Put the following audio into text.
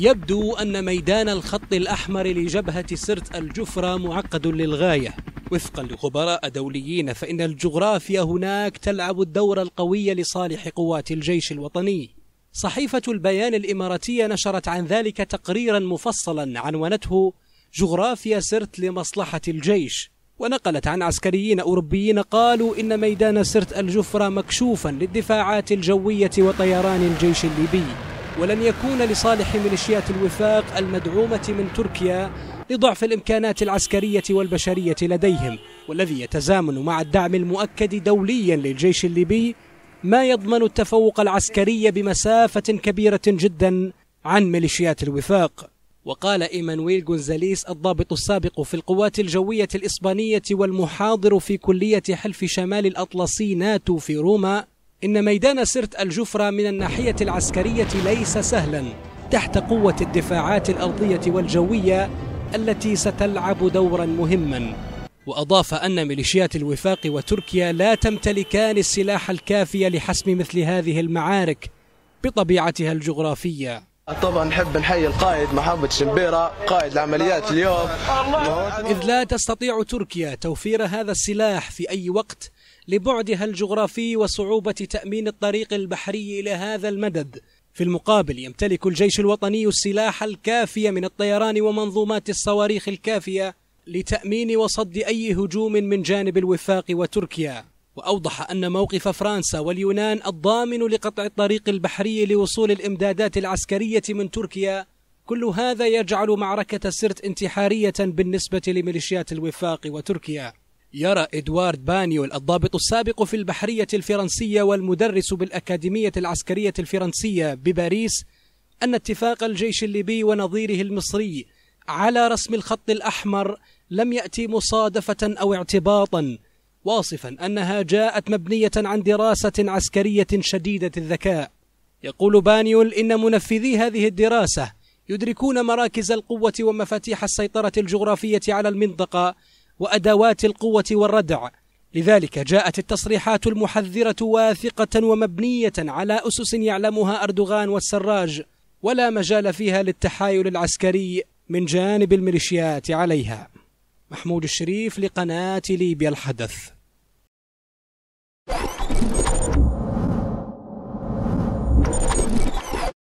يبدو أن ميدان الخط الأحمر لجبهة سرت الجفرة معقد للغاية وفقا لخبراء دوليين فإن الجغرافيا هناك تلعب الدور القوي لصالح قوات الجيش الوطني صحيفة البيان الإماراتية نشرت عن ذلك تقريرا مفصلا عنونته جغرافيا سرت لمصلحة الجيش ونقلت عن عسكريين أوروبيين قالوا إن ميدان سرت الجفرة مكشوفا للدفاعات الجوية وطيران الجيش الليبي ولن يكون لصالح ميليشيات الوفاق المدعومة من تركيا لضعف الإمكانات العسكرية والبشرية لديهم والذي يتزامن مع الدعم المؤكد دوليا للجيش الليبي ما يضمن التفوق العسكري بمسافة كبيرة جدا عن ميليشيات الوفاق وقال إيمانويل غونزاليس الضابط السابق في القوات الجوية الإسبانية والمحاضر في كلية حلف شمال الأطلسي ناتو في روما إن ميدان سرت الجفرة من الناحية العسكرية ليس سهلا تحت قوة الدفاعات الأرضية والجوية التي ستلعب دورا مهما وأضاف أن ميليشيات الوفاق وتركيا لا تمتلكان السلاح الكافي لحسم مثل هذه المعارك بطبيعتها الجغرافيه طبعا نحب نحيي القائد محمد شنبيرة قائد العمليات اليوم إذ لا تستطيع تركيا توفير هذا السلاح في أي وقت لبعدها الجغرافي وصعوبة تأمين الطريق البحري إلى هذا المدد في المقابل يمتلك الجيش الوطني السلاح الكافي من الطيران ومنظومات الصواريخ الكافية لتأمين وصد أي هجوم من جانب الوفاق وتركيا وأوضح أن موقف فرنسا واليونان الضامن لقطع الطريق البحري لوصول الإمدادات العسكرية من تركيا كل هذا يجعل معركة سرت انتحارية بالنسبة لميليشيات الوفاق وتركيا يرى إدوارد بانيول الضابط السابق في البحرية الفرنسية والمدرس بالأكاديمية العسكرية الفرنسية بباريس أن اتفاق الجيش الليبي ونظيره المصري على رسم الخط الأحمر لم يأتي مصادفة أو اعتباطا واصفا أنها جاءت مبنية عن دراسة عسكرية شديدة الذكاء يقول بانيول إن منفذي هذه الدراسة يدركون مراكز القوة ومفاتيح السيطرة الجغرافية على المنطقة وأدوات القوة والردع لذلك جاءت التصريحات المحذرة واثقة ومبنية على أسس يعلمها أردوغان والسراج ولا مجال فيها للتحايل العسكري من جانب الميليشيات عليها محمود الشريف لقناة ليبيا الحدث